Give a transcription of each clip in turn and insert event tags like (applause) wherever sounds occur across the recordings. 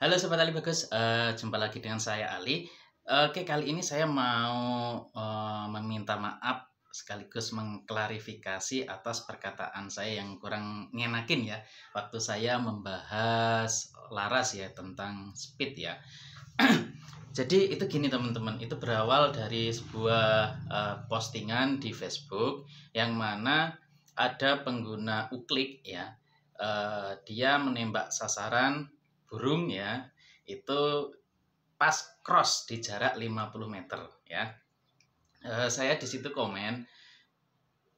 Halo Sobat Ali Bagus, uh, jumpa lagi dengan saya Ali. Oke, kali ini saya mau uh, meminta maaf sekaligus mengklarifikasi atas perkataan saya yang kurang ngenakin ya waktu saya membahas Laras ya tentang speed ya. (clears throat) Jadi itu gini teman-teman, itu berawal dari sebuah uh, postingan di Facebook yang mana ada pengguna Uklik ya. Uh, dia menembak sasaran burung ya itu pas cross di jarak 50 meter ya. E, saya di situ komen,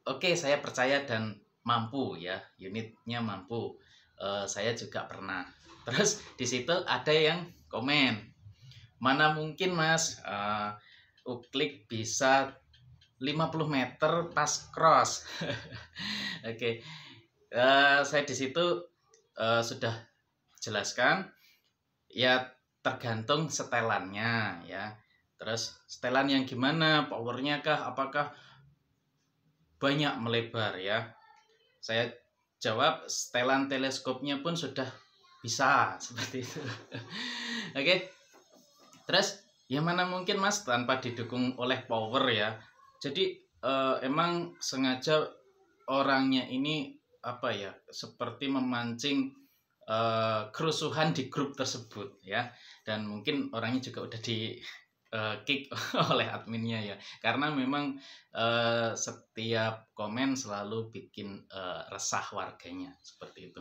oke okay, saya percaya dan mampu ya, unitnya mampu. E, saya juga pernah. Terus di situ ada yang komen, mana mungkin mas e, uklik bisa 50 meter pas cross. (laughs) oke, okay. saya di situ e, sudah jelaskan ya tergantung setelannya ya terus setelan yang gimana powernya kah apakah banyak melebar ya saya jawab setelan teleskopnya pun sudah bisa (laughs) seperti itu oke okay. terus yang mana mungkin mas tanpa didukung oleh power ya jadi eh, emang sengaja orangnya ini apa ya seperti memancing Eh, kerusuhan di grup tersebut ya dan mungkin orangnya juga udah di eh, kick (laughs) oleh adminnya ya karena memang eh, setiap komen selalu bikin resah warganya seperti itu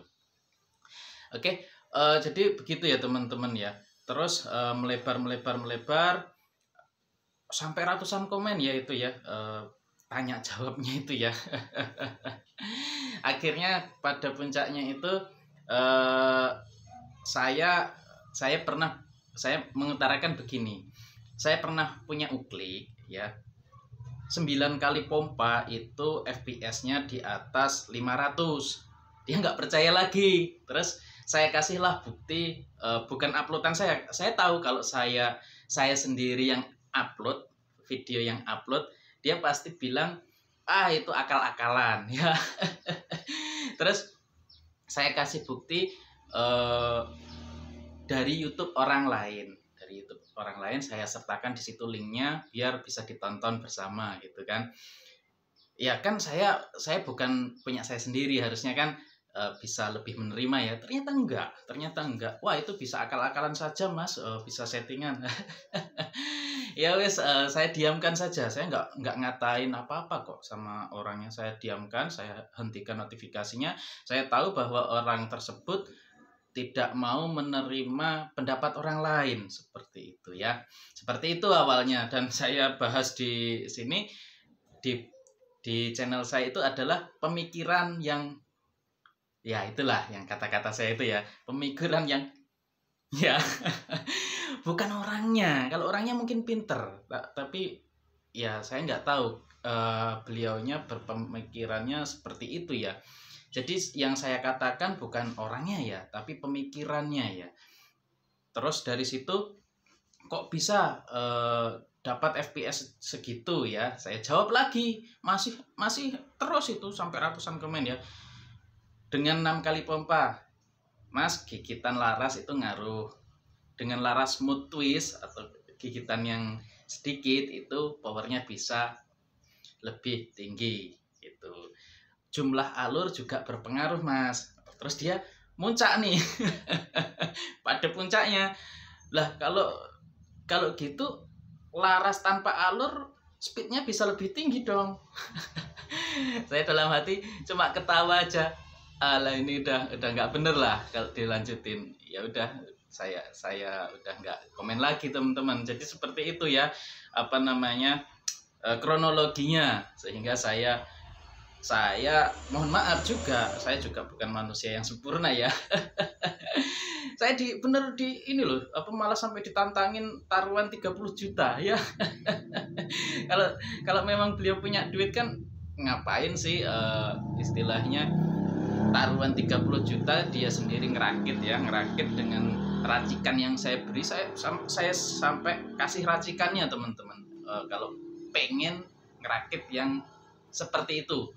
oke jadi begitu ya teman-teman ya terus melebar melebar melebar sampai ratusan komen ya itu ya tanya jawabnya itu ya (laughs) akhirnya pada puncaknya itu Eh, saya saya pernah saya mengutarakan begini. Saya pernah punya uklik ya. 9 kali pompa itu FPS-nya di atas 500. Dia nggak percaya lagi. Terus saya kasihlah bukti uh, bukan uploadan saya. Saya tahu kalau saya saya sendiri yang upload video yang upload, dia pasti bilang, "Ah, itu akal-akalan." (laughs) Ya. Terus saya kasih bukti eh, dari YouTube orang lain dari YouTube orang lain saya sertakan di situ linknya biar bisa ditonton bersama gitu kan ya kan saya saya bukan punya saya sendiri harusnya kan eh, bisa lebih menerima ya ternyata enggak ternyata enggak wah itu bisa akal-akalan saja mas eh, bisa settingan (laughs) ya wes uh, eh, saya diamkan saja saya nggak nggak ngatain apa apa kok sama orang yang saya diamkan saya hentikan notifikasinya saya tahu bahwa orang tersebut tidak mau menerima pendapat orang lain seperti itu ya seperti itu awalnya dan (laughs) saya bahas di sini di di channel saya itu adalah pemikiran yang ya itulah yang kata-kata saya itu ya pemikiran yang ya (laughs) bukan orangnya kalau orangnya mungkin pinter tapi ya saya nggak tahu uh, beliaunya berpemikirannya seperti itu ya jadi yang saya katakan bukan orangnya ya tapi pemikirannya ya terus dari situ kok bisa uh, dapat FPS segitu ya saya jawab lagi masih masih terus itu sampai ratusan komen ya dengan enam kali pompa mas gigitan laras itu ngaruh dengan laras mood twist atau gigitan yang sedikit itu powernya bisa lebih tinggi gitu jumlah alur juga berpengaruh mas terus dia muncak nih (laughs) pada puncaknya lah kalau kalau gitu laras tanpa alur speednya bisa lebih tinggi dong (laughs) saya dalam hati cuma ketawa aja ala ini udah udah nggak bener lah kalau dilanjutin ya udah saya saya udah nggak komen lagi teman-teman jadi seperti itu ya apa namanya eh, kronologinya sehingga saya saya mohon maaf juga saya juga bukan manusia yang sempurna ya (laughs) saya di bener di ini loh apa malah sampai ditantangin taruhan 30 juta ya (laughs) kalau kalau memang beliau punya duit kan ngapain sih uh, istilahnya taruhan 30 juta dia sendiri ngerakit ya ngerakit dengan racikan yang saya beri saya saya sampai kasih racikannya teman-teman e, kalau pengen ngerakit yang seperti itu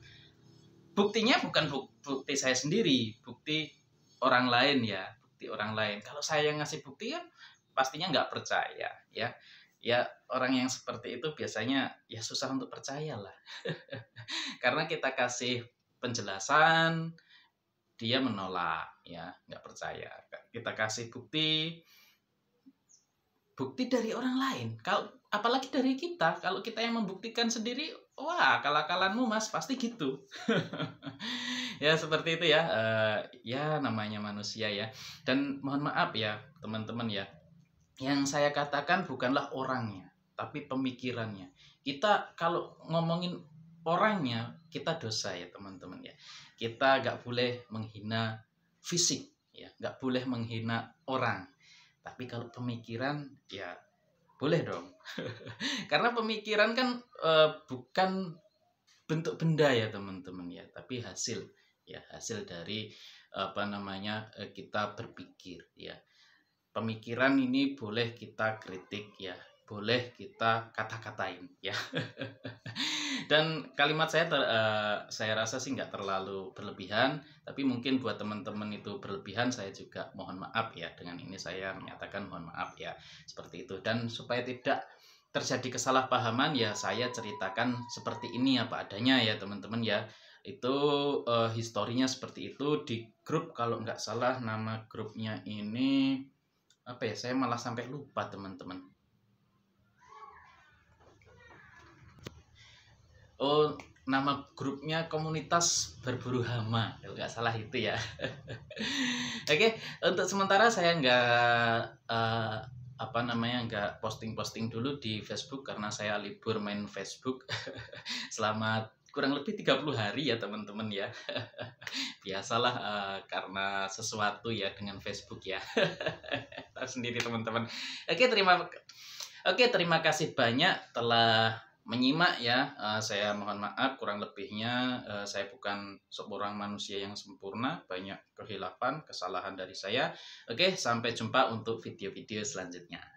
buktinya bukan bukti saya sendiri bukti orang lain ya bukti orang lain kalau saya yang ngasih bukti ya pastinya nggak percaya ya ya orang yang seperti itu biasanya ya susah untuk percaya lah (laughs) karena kita kasih penjelasan dia menolak ya nggak percaya kita kasih bukti bukti dari orang lain kalau apalagi dari kita kalau kita yang membuktikan sendiri wah kalakalanmu mas pasti gitu (laughs) ya seperti itu ya uh, ya namanya manusia ya dan mohon maaf ya teman-teman ya yang saya katakan bukanlah orangnya tapi pemikirannya kita kalau ngomongin orangnya kita dosa ya teman-teman ya kita nggak boleh menghina fisik ya nggak boleh menghina orang tapi kalau pemikiran ya boleh dong (laughs) karena pemikiran kan e, bukan bentuk benda ya teman-teman ya tapi hasil ya hasil dari apa namanya eh, kita berpikir ya pemikiran ini boleh kita kritik ya boleh kita kata-katain ya (laughs) dan kalimat saya ter, uh, saya rasa sih nggak terlalu berlebihan tapi mungkin buat teman-teman itu berlebihan saya juga mohon maaf ya dengan ini saya menyatakan mohon maaf ya seperti itu dan supaya tidak terjadi kesalahpahaman ya saya ceritakan seperti ini apa adanya ya teman-teman ya itu uh, historinya seperti itu di grup kalau nggak salah nama grupnya ini apa ya saya malah sampai lupa teman-teman oh nama grupnya komunitas berburu hama kalau nggak salah itu ya (laughs) oke okay, untuk sementara saya nggak uh, apa namanya nggak posting-posting dulu di Facebook karena saya libur main Facebook (laughs) selama kurang lebih 30 hari ya teman-teman ya (laughs) biasalah uh, karena sesuatu ya dengan Facebook ya tahu sendiri teman-teman oke terima oke terima kasih banyak telah menyimak ya. Uh, saya mohon maaf kurang lebihnya uh, saya bukan seorang manusia yang sempurna, banyak kehilapan kesalahan dari saya. Oke, sampai jumpa untuk video-video selanjutnya.